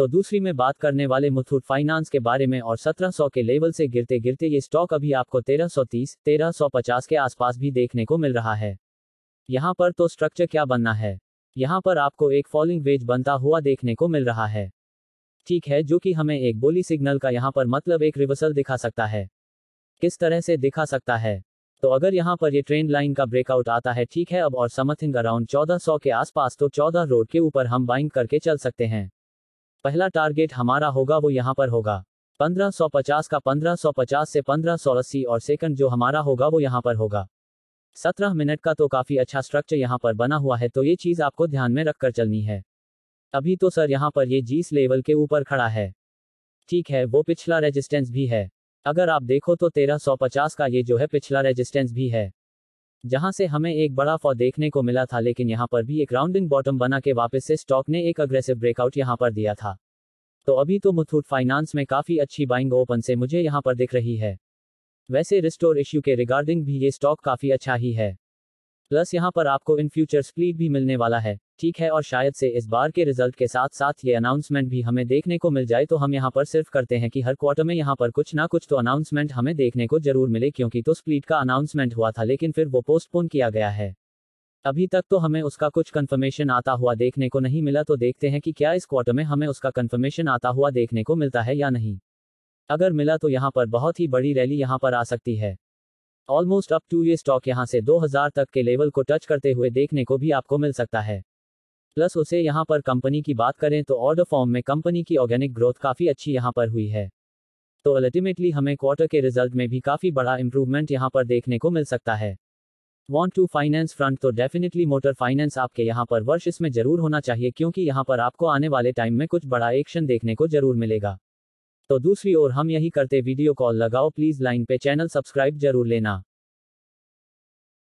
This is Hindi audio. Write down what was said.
तो दूसरी में बात करने वाले मुथूट फाइनेंस के बारे में और 1700 के लेवल से गिरते गिरते ये स्टॉक अभी आपको 1330, 1350 के आसपास भी देखने को मिल रहा है यहाँ पर तो स्ट्रक्चर क्या बनना है यहाँ पर आपको एक फॉलिंग वेज बनता हुआ देखने को मिल रहा है ठीक है जो कि हमें एक बोली सिग्नल का यहाँ पर मतलब एक रिवर्सल दिखा सकता है किस तरह से दिखा सकता है तो अगर यहाँ पर ये ट्रेंड लाइन का ब्रेकआउट आता है ठीक है अब और समथिंग अराउंड 1400 के आसपास तो 14 रोड के ऊपर हम बाइंग करके चल सकते हैं पहला टारगेट हमारा होगा वो यहाँ पर होगा 1550 का 1550 से 1580 और सेकंड जो हमारा होगा वो यहाँ पर होगा 17 मिनट का तो काफ़ी अच्छा स्ट्रक्चर यहाँ पर बना हुआ है तो ये चीज़ आपको ध्यान में रखकर चलनी है अभी तो सर यहाँ पर ये जीस लेवल के ऊपर खड़ा है ठीक है वो पिछला रेजिस्टेंस भी है अगर आप देखो तो 1350 का ये जो है पिछला रेजिस्टेंस भी है जहां से हमें एक बड़ा फॉ देखने को मिला था लेकिन यहां पर भी एक राउंडिंग बॉटम बना के वापस से स्टॉक ने एक अग्रेसिव ब्रेकआउट यहां पर दिया था तो अभी तो मुथूट फाइनेंस में काफी अच्छी बाइंग ओपन से मुझे यहां पर दिख रही है वैसे रिस्टोर इश्यू के रिगार्डिंग भी ये स्टॉक काफी अच्छा ही है प्लस यहाँ पर आपको इन फ्यूचर स्प्लीट भी मिलने वाला है ठीक है और शायद से इस बार के रिजल्ट के साथ साथ ये अनाउंसमेंट भी हमें देखने को मिल जाए तो हम यहाँ पर सिर्फ करते हैं कि हर क्वार्टर में यहाँ पर कुछ ना कुछ तो अनाउंसमेंट हमें देखने को जरूर मिले क्योंकि तो स्प्लीट का अनाउंसमेंट हुआ था लेकिन फिर वो पोस्टपोन किया गया है अभी तक तो हमें उसका कुछ कन्फर्मेशन आता हुआ देखने को नहीं मिला तो देखते हैं कि क्या इस क्वार्टर में हमें उसका कन्फर्मेशन आता हुआ देखने को मिलता है या नहीं अगर मिला तो यहाँ पर बहुत ही बड़ी रैली यहाँ पर आ सकती है ऑलमोस्ट अप टू ये स्टॉक यहाँ से 2000 तक के लेवल को टच करते हुए देखने को भी आपको मिल सकता है प्लस उसे यहाँ पर कंपनी की बात करें तो ऑर्डर फॉर्म में कंपनी की ऑर्गेनिक ग्रोथ काफ़ी अच्छी यहाँ पर हुई है तो अल्टीमेटली हमें क्वार्टर के रिजल्ट में भी काफ़ी बड़ा इम्प्रूवमेंट यहाँ पर देखने को मिल सकता है वॉन्ट टू फाइनेंस फ्रंट तो डेफिनेटली मोटर फाइनेंस आपके यहाँ पर वर्ष इसमें जरूर होना चाहिए क्योंकि यहाँ पर आपको आने वाले टाइम में कुछ बड़ा एक्शन देखने को जरूर मिलेगा तो दूसरी ओर हम यही करते वीडियो कॉल लगाओ प्लीज लाइन पे चैनल सब्सक्राइब जरूर लेना